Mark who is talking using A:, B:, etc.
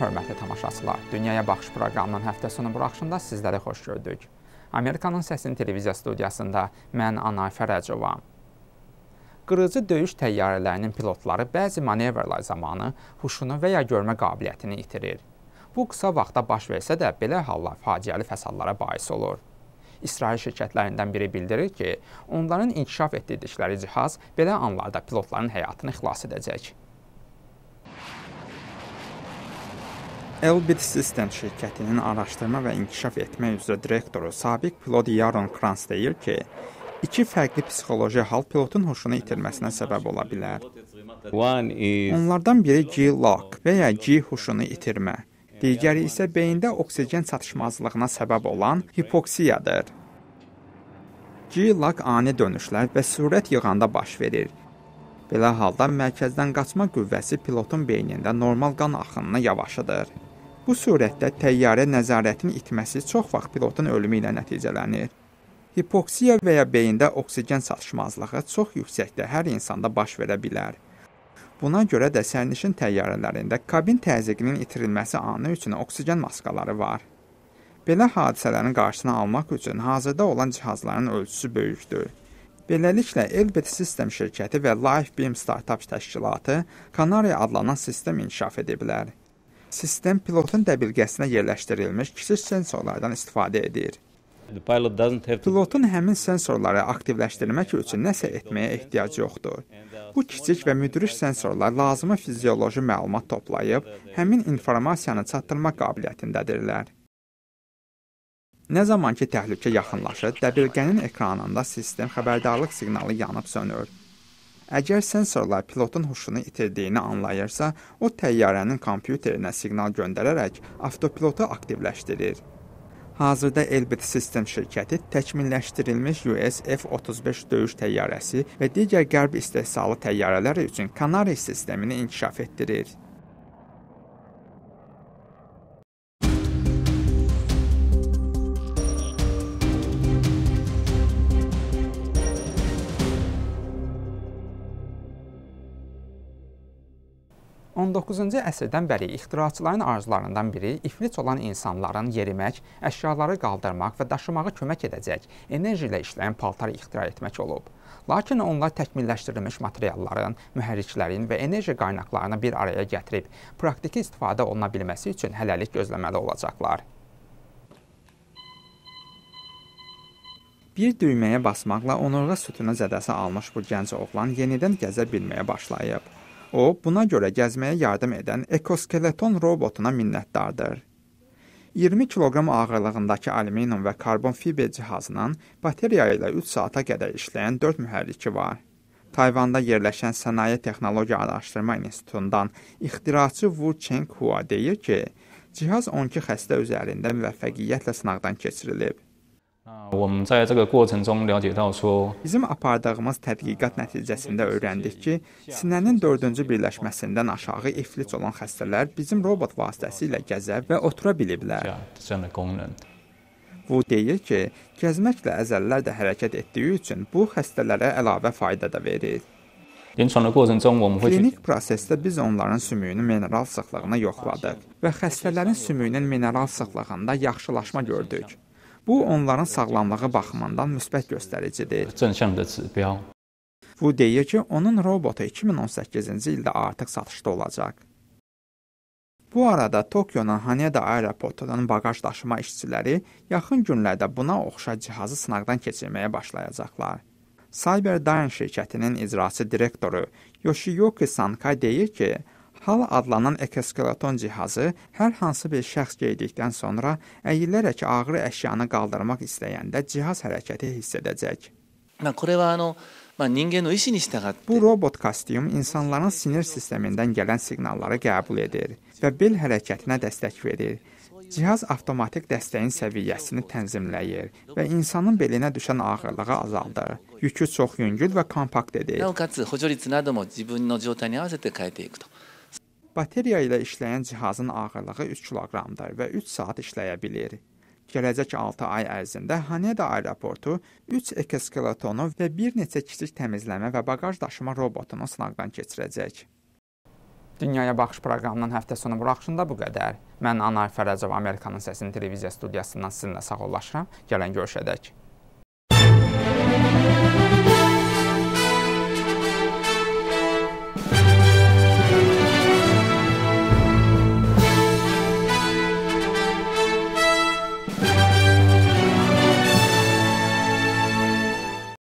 A: Hörmətli tamaşaçılar, Dünyaya Baxış proqramının həftə sonu buraxışında sizləri xoş gördük. Amerikanın Səsini televiziya studiyasında mən Anay Fərəcova. Qırıcı döyüş təyyarələrinin pilotları bəzi manevrlər zamanı huşunu və ya görmə qabiliyyətini itirir. Bu qısa vaxtda baş versə də belə hallar faciəli fəsadlara bais olur. İsrail şirkətlərindən biri bildirir ki, onların inkişaf etdirdikləri cihaz belə anlarda pilotların həyatını xilas edəcək. Elbit System şirkətinin araşdırma və inkişaf etmək üzrə direktoru sabiq pilot Yaron Kranz deyir ki, iki fərqli psixoloji hal pilotun hoşunu itirməsinə səbəb ola bilər. Onlardan biri G-lock və ya G huşunu itirmə, digəri isə beyində oksigen çatışmazlığına səbəb olan hipoksiyadır. G-lock ani dönüşlər və sürət yığanda baş verir. Belə halda mərkəzdən qaçma qüvvəsi pilotun beynində normal qan axınını yavaşıdır. Bu surətdə təyyarə nəzarətini itməsi çox vaxt pilotun ölümü ilə nəticələnir. Hipoksiya və ya beyində oksigen çatışmazlığı çox yüksəkdə hər insanda baş verə bilər. Buna görə də sərnişin təyyarələrində kabin təzyiqinin itirilməsi anı üçün oksigen maskaları var. Belə hadisələrin qarşısını almaq üçün hazırda olan cihazların ölçüsü böyükdür. Beləliklə, Elbit System şirkəti və Lifebeam Startup təşkilatı Kanariya adlanan sistem inkişaf ediblər. Sistem pilotun dəbilqəsinə yerləşdirilmiş kiçik sensorlardan istifadə edir. Pilotun həmin sensorları aktivləşdirmək üçün nəsə etməyə ehtiyacı yoxdur. Bu kiçik və müdrik sensorlar lazımi fizioloji məlumat toplayıb, həmin informasiyanı çatdırma qabiliyyətindədirlər. Nə zaman ki təhlükə yaxınlaşır, dəbilqənin ekranında sistem xəbərdarlıq siqnalı yanıb sönür. Əgər sensorlar pilotun huşunu itirdiyini anlayırsa, o təyyarənin kompüterinə siqnal göndərərək avtopilotu aktivləşdirir. Hazırda Elbit System şirkəti təkmilləşdirilmiş US F-35 döyüş təyyarəsi və digər qərb istehsalı təyyarələri üçün Kanari sistemini inkişaf etdirir. 19-cu əsrdən bəri ixtiraçıların arzularından biri iflic olan insanların yerimək, əşyaları qaldırmaq və daşımağa kömək edəcək enerji ilə işləyən paltar ixtira etmək olub. Lakin onlar təkmilləşdirilmiş materialların, mühərriklərin və enerji qaynaqlarını bir araya gətirib praktiki istifadə oluna bilməsi üçün hələlik gözləməli olacaqlar. Bir düyməyə basmaqla onurğa sütunu zədəsi almış bu gənc oğlan yenidən gəzə bilməyə başlayıb. O, buna görə gəzməyə yardım edən ekoskeleton robotuna minnətdardır. 20 kiloqram ağırlığındakı alüminium və karbon fiber cihazının bateriya ilə 3 saata qədər işləyən 4 mühərriki var. Tayvanda yerləşən Sənaye Texnologiya Araşdırma İnstitutundan ixtiraçı Wu Cheng Hua deyir ki, cihaz 12 xəstə üzərində müvəffəqiyyətlə sınaqdan keçirilib. 我们在这个过程中了解到说，bizim apardığımız tədqiqat nəticəsində öyrəndik ki, sinənin 4-cü birləşməsindən aşağı iflic olan xəstələr bizim robot vasitəsilə gəzə və otura biliblər. 这样的功能。Bu deyir ki, gəzməklə əzəllər də hərəkət etdiyi üçün bu xəstələrə əlavə fayda da verir. 临床的过程中，我们会 Klinik prosesdə biz onların sümüyünün mineral sıxlığını yoxladıq və xəstələrin sümüyünün mineral sıxlığında yaxşılaşma gördük. Bu onların sağlamlığı baxımından müsbət göstəricidir. Bu deyir ki, onun robotu 2018-ci ildə artıq satışda olacaq. Bu arada Tokionun Haneda aeroportunun baqaj daşıma işçiləri yaxın günlərdə buna oxşar cihazı sınaqdan keçirməyə başlayacaqlar. CyberDine şirkətinin icraçı direktoru Yoshiyoki Sankai deyir ki, Hal adlanan ekoskeleton cihazı hər hansı bir şəxs qeydikdən sonra əyilərək ağır əşyanı qaldırmaq istəyəndə cihaz hərəkəti hiss edəcək. まあ、これはあの、まあ、人間の意思に従って Bu robot kostyum insanların sinir sistemindən gələn siqnalları qəbul edir və bel hərəkətinə dəstək verir. Cihaz avtomatik dəstəyin səviyyəsini tənzimləyir və insanın belinə düşən ağırlığı azaldır. Yükü çox yüngül və kompakt edir. なおかつ補助率なども自分の状態に合わせて変えていくと。Bateriya ilə işləyən cihazın ağırlığı 3 kiloqramdır və 3 saat işləyə bilir. Gələcək 6 ay ərzində Haneda aeroportu 3 ekoskeletonu və bir neçə kiçik təmizləmə və baqaj daşıma robotunu sınaqdan keçirəcək. Dünyaya baxış proqramının həftə sonu buraxılışında bu qədər. Mən Anar Fərəcov Amerikanın səsinin televiziya studiyasından sizinlə sağollaşıram. Gələn görüşədək.